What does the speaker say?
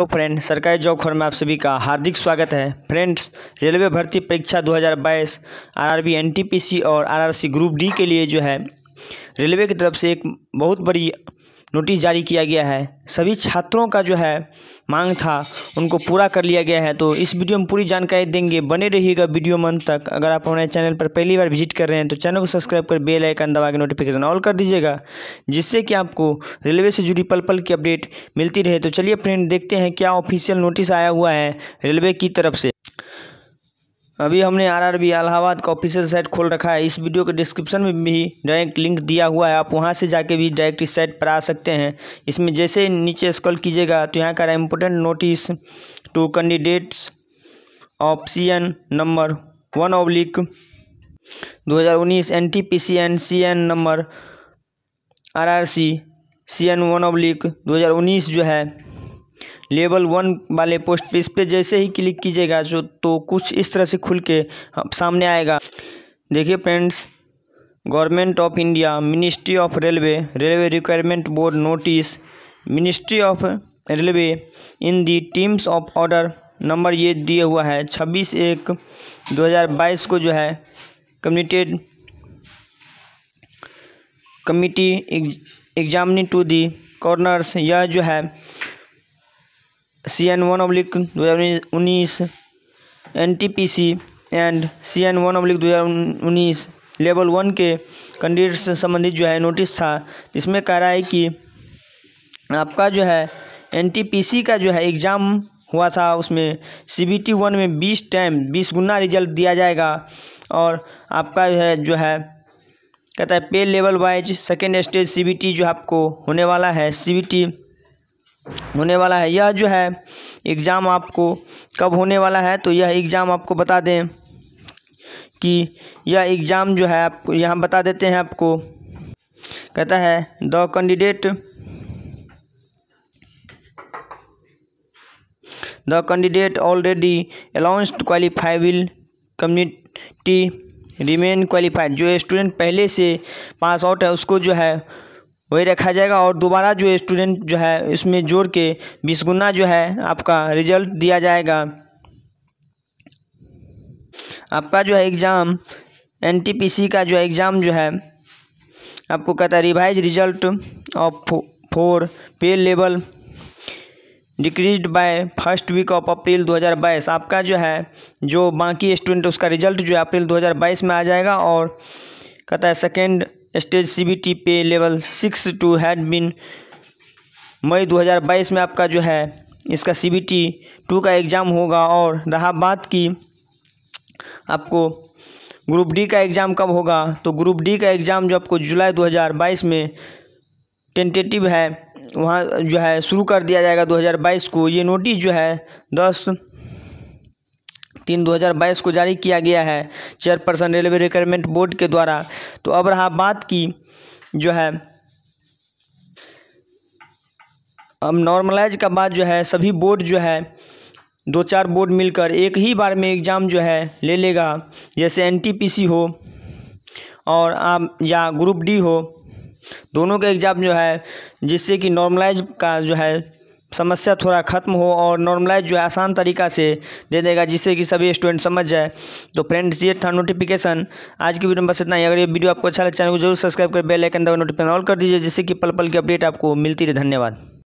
तो फ्रेंड सरकारी जॉब खबर में आप सभी का हार्दिक स्वागत है फ्रेंड्स रेलवे भर्ती परीक्षा 2022 आरआरबी एनटीपीसी और आरआरसी ग्रुप डी के लिए जो है रेलवे की तरफ से एक बहुत बड़ी नोटिस जारी किया गया है सभी छात्रों का जो है मांग था उनको पूरा कर लिया गया है तो इस वीडियो में पूरी जानकारी देंगे बने रहिएगा वीडियो मंथ तक अगर आप हमारे चैनल पर पहली बार विजिट कर रहे हैं तो चैनल को सब्सक्राइब कर बेल आइकन दबा के नोटिफिकेशन ऑल कर दीजिएगा जिससे कि आपको रेलवे से जुड़ी पल पल की अपडेट मिलती रहे तो चलिए फ्रेंड देखते हैं क्या ऑफिशियल नोटिस आया हुआ है रेलवे की तरफ से अभी हमने आरआरबी इलाहाबाद का ऑफिशियल साइट खोल रखा है इस वीडियो के डिस्क्रिप्शन में भी डायरेक्ट लिंक दिया हुआ है आप वहां से जाके भी डायरेक्ट इस साइट पर आ सकते हैं इसमें जैसे नीचे स्क्रॉल कीजिएगा तो यहाँ का रहा important notice to candidates option number one oblique दो N T P C N C N number R R C C N one oblique दो जो है लेवल वन वाले पोस्ट पे इस पर जैसे ही क्लिक कीजिएगा जो तो कुछ इस तरह से खुल के हाँ, सामने आएगा देखिए friends government of India ministry of railway railway requirement board notice ministry of railway in the terms of order number ये दिए हुआ है छब्बीस एक दो हजार बाईस को जो है commuted committee examinee to the corners यह जो है सी एन वन अब्लिक दो हज़ार उन्नीस N T P C and C N one oblique दो हज़ार उन्नीस लेवल वन के कैंडिडेट से संबंधित जो है नोटिस था इसमें कह रहा है कि आपका जो है एन टी पी सी का जो है एग्ज़ाम हुआ था उसमें सी बी टी वन में बीस टाइम बीस गुना रिजल्ट दिया जाएगा और आपका जो है जो है कहता है pay level wise second stage C B T जो आपको होने वाला है सी बी टी होने वाला है यह जो है एग्ज़ाम आपको कब होने वाला है तो यह एग्ज़ाम आपको बता दें कि यह एग्ज़ाम जो है आपको यहाँ बता देते हैं आपको कहता है the candidate the candidate already announced qualify will community remain qualified जो स्टूडेंट पहले से पास आउट है उसको जो है वही रखा जाएगा और दोबारा जो स्टूडेंट जो है इसमें जोड़ के बीस गुना जो है आपका रिजल्ट दिया जाएगा आपका जो है एग्ज़ाम एनटीपीसी का जो एग्ज़ाम जो है आपको कहता है revise result of four pay level decrees by first week of April 2022 आपका जो है जो बाकी स्टूडेंट उसका रिजल्ट जो है अप्रैल 2022 में आ जाएगा और कहता है second stage CBT pay level six to had been May 2022 में आपका जो है इसका सीबीटी टू का एग्ज़ाम होगा और रहा बात की आपको ग्रुप डी का एग्ज़ाम कब होगा तो ग्रुप डी का एग्ज़ाम जो आपको जुलाई 2022 में टेंटेटिव है वहाँ जो है शुरू कर दिया जाएगा 2022 को ये नोटिस जो है दस तीन बाईस को जारी किया गया है चेयरपर्सन रेलवे रिक्रूटमेंट बोर्ड के द्वारा तो अब रहा बात की जो है अब नॉर्मलाइज का बाद जो है सभी बोर्ड जो है दो चार बोर्ड मिलकर एक ही बार में एग्ज़ाम जो है ले लेगा जैसे एनटीपीसी हो और आप या ग्रुप डी हो दोनों का एग्ज़ाम जो है जिससे कि नॉर्मलाइज का जो है समस्या थोड़ा ख़त्म हो और नॉर्मलाइज जो है आसान तरीका से दे देगा जिससे कि सभी स्टूडेंट समझ जाए तो फ्रेंड्स ये था नोटिफिकेशन आज की वीडियो में बस इतना ही अगर ये वीडियो आपको अच्छा लगे चैनल को जरूर सब्सक्राइब कर बेल आइकन दबा नोटिफिकेशन ऑल कर दीजिए जिससे कि पल पल की अपडेट आपको मिलती रहे धन्यवाद